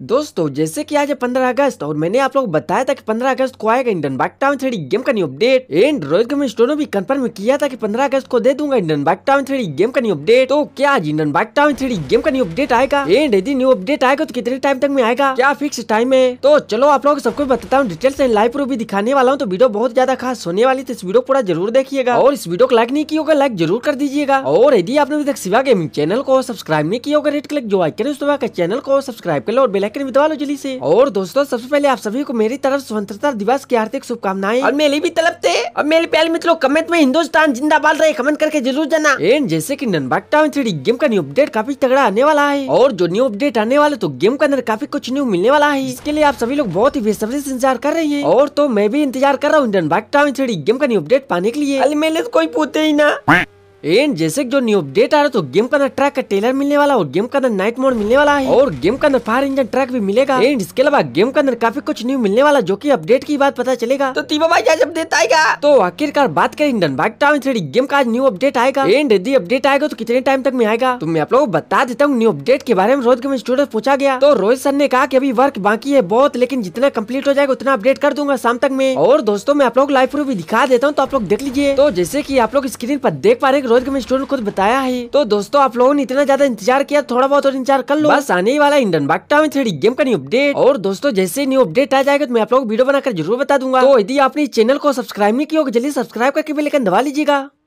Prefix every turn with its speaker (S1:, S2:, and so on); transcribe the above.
S1: दोस्तों तो जैसे कि आज है 15 अगस्त और मैंने आप लोग बताया था कि 15 अगस्त को आएगा Indian bike town three game का new update and Rohit store ने भी कंफर्म किया था कि 15 अगस्त को दे दूंगा Indian bike town three game का न्यू अपडेट तो क्या आज Indian bike town three game का न्यू अपडेट आएगा एंड यदि न्यू अपडेट आएगा तो कितने टाइम तक में आएगा क्या फिक्स टाइम है तो चलो आप लोग सबको बताता हूँ डिटेल से लाइव भी दिखाने वाला हूँ तो वीडियो बहुत ज्यादा खास होने वाली तो इस वीडियो पूरा जरूर देखिएगा और इस वीडियो को लाइक नहीं किया होगा लाइक जरूर कर दीजिएगा और यदि आपने अभी तक गेमिंग चैनल को सब्सक्राइब नहीं किया होगा रेड क्लिक जो आइकन उस चैनल को सब्सक्राइब कर लो और बेलाइक लेकिन विद्वाल उजली से और दोस्तों सबसे पहले आप सभी को मेरी तरफ स्वतंत्रता दिवस की हार्दिक शुभकामनाएं और मेरी भी थे और मेरे प्यारे मित्रों कमेंट में हिंदुस्तान जिंदा बाल रहे कमेंट करके जरूर जाना एंड जैसे की ननबाग टाउन थ्री गेम का न्यू अपडेट काफी तगड़ा आने वाला है और जो न्यू अपडेट आने वाले तो गेम के अंदर काफी कुछ न्यू मिलने वाला है इसके लिए आप सभी लोग बहुत ही बेसब्री ऐसी इंतजार कर रहे हैं और तो मैं भी इंतजार कर रहा हूँ ननबाग टाउन थ्री गेम का न्यू अपडेट पाने के लिए अरे मेरे तो कोई पूछते ही ना एंड जैसे जो न्यू अपडेट आ रहा है तो गेम के अंदर ट्रैक का ट्रेलर मिलने वाला और गेम के अंदर नाइट मोड मिलने वाला है और गेम के अंदर फायर इंजन ट्रैक भी मिलेगा एंड इसके अलावा गेम के अंदर काफी कुछ न्यू मिलने वाला जो कि अपडेट की बात पता चलेगा तो भाई जब देता आएगा तो आखिरकार बात करें Indian bike town three game का न्यू अपडेट आएगा एंड यदि अपडेट आएगा तो कितने टाइम तक में आएगा तो मैं आप लोगों को बता देता हूँ न्यू अपडेट के बारे में रोहित के स्टूडियो पूछा गया तो रोहित सर ने कहा की अभी वर्क बाकी है बहुत लेकिन जितना कम्प्लीट हो जाएगा उतना अपडेट कर दूंगा शाम तक में और दोस्तों में आप लोग लाइव प्रूफ भी दिखा देता हूँ तो आप लोग देख लीजिए तो जैसे की आप लोग स्क्रीन पर देख पा रहे रोहित के मिस्टोर ने खुद बताया है तो दोस्तों आप लोगों ने इतना ज्यादा इंतजार किया थोड़ा बहुत और इंतजार कर लो बस आने वाला इंडन बागटा में थ्री गेम का न्यू अपडेट और दोस्तों जैसे न्यू अपडेट आ जाएगा तो मैं आप लोग वीडियो बनाकर जरूर बता दूंगा तो यदि आपने चैनल को सब्सक्राइब नहीं किया होगा जल्दी सब्सक्राइब करके बेलाइकन दबा लीजिएगा